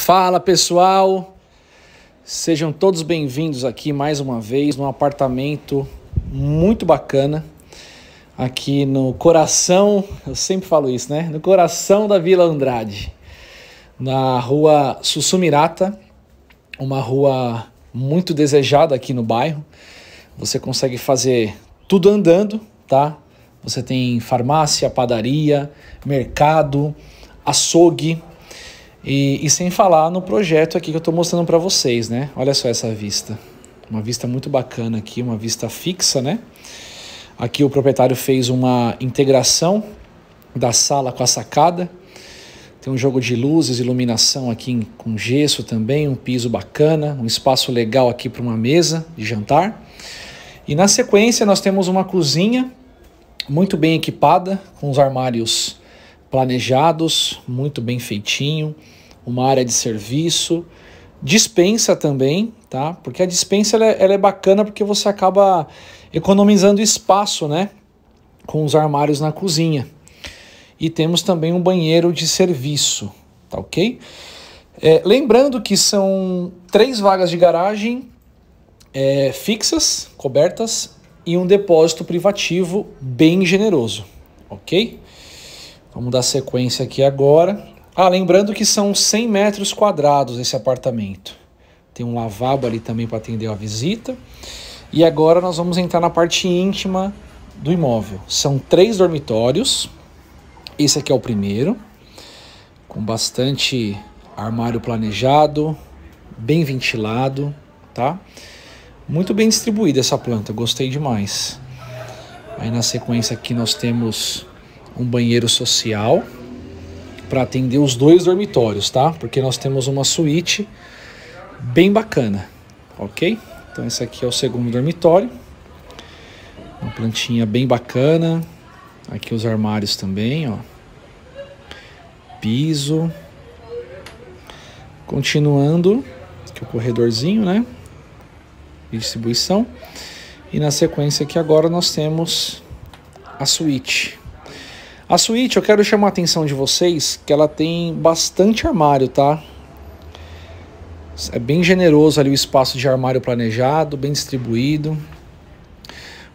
Fala pessoal, sejam todos bem-vindos aqui mais uma vez num apartamento muito bacana aqui no coração, eu sempre falo isso, né? No coração da Vila Andrade, na rua Sussumirata, uma rua muito desejada aqui no bairro. Você consegue fazer tudo andando, tá? Você tem farmácia, padaria, mercado, açougue e, e sem falar no projeto aqui que eu estou mostrando para vocês, né? Olha só essa vista. Uma vista muito bacana aqui, uma vista fixa, né? Aqui o proprietário fez uma integração da sala com a sacada. Tem um jogo de luzes, iluminação aqui com gesso também, um piso bacana, um espaço legal aqui para uma mesa de jantar. E na sequência nós temos uma cozinha muito bem equipada, com os armários planejados, muito bem feitinho, uma área de serviço, dispensa também, tá? Porque a dispensa ela é, ela é bacana porque você acaba economizando espaço, né? Com os armários na cozinha. E temos também um banheiro de serviço, tá ok? É, lembrando que são três vagas de garagem é, fixas, cobertas, e um depósito privativo bem generoso, ok? Vamos dar sequência aqui agora. Ah, lembrando que são 100 metros quadrados esse apartamento. Tem um lavabo ali também para atender a visita. E agora nós vamos entrar na parte íntima do imóvel. São três dormitórios. Esse aqui é o primeiro, com bastante armário planejado, bem ventilado, tá? Muito bem distribuída essa planta, gostei demais. Aí na sequência aqui nós temos um banheiro social para atender os dois dormitórios, tá? Porque nós temos uma suíte bem bacana, ok? Então esse aqui é o segundo dormitório, uma plantinha bem bacana. Aqui os armários também, ó. Piso. Continuando, aqui o corredorzinho, né? Distribuição. E na sequência aqui agora nós temos a suíte. A suíte, eu quero chamar a atenção de vocês que ela tem bastante armário, tá? É bem generoso ali o espaço de armário planejado, bem distribuído.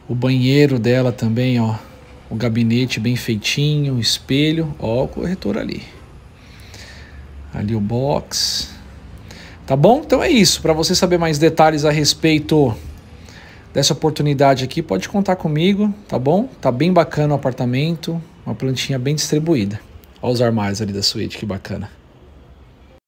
O banheiro dela também, ó. O gabinete bem feitinho, o espelho, ó, o corretor ali. Ali o box. Tá bom? Então é isso. Para você saber mais detalhes a respeito dessa oportunidade aqui, pode contar comigo, tá bom? Tá bem bacana o apartamento. Uma plantinha bem distribuída. Olha os armários ali da suíte, que bacana.